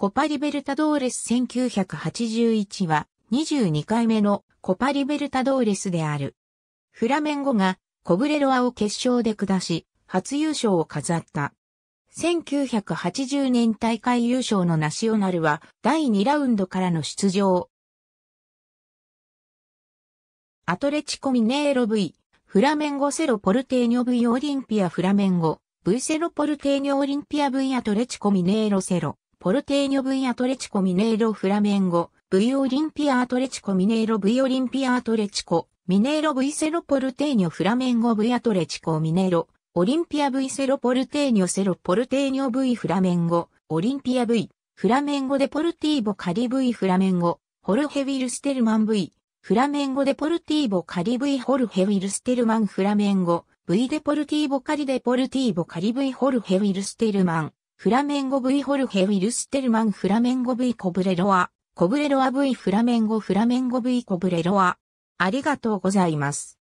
コパリベルタドーレス1981は22回目のコパリベルタドーレスである。フラメンゴがコブレロアを決勝で下し、初優勝を飾った。1980年大会優勝のナショナルは第2ラウンドからの出場。アトレチコミネーロ V、フラメンゴセロポルテーニョ V オリンピアフラメンゴ、V セロポルテーニョオリンピア V アトレチコミネーロセロ、ポルテーニョ V アトレチコミネーロフラメンゴ、V オリンピアアトレチコミネーロ V オリンピアアトレチコ、ミネーロ V セロポルテーニョフラメンゴ V アトレチコミネーロ、オリンピア V セロポルテーニョセロポルテーニョ V フラメンゴ、オリンピア V、フラメンゴデポルティーボカリ V フラメンゴ、ホルヘウィルステルマン V、フラメンゴデポルティーボカリ V ホルヘウィルステルマンフラメンゴ、V デポルティーボカリデポルティーボカリ V ホルヘウィルステルマン。フラメンゴ V ホルヘウィルステルマンフラメンゴ V コブレロア、コブレロア V フラメンゴフラメンゴ V コブレロア。ありがとうございます。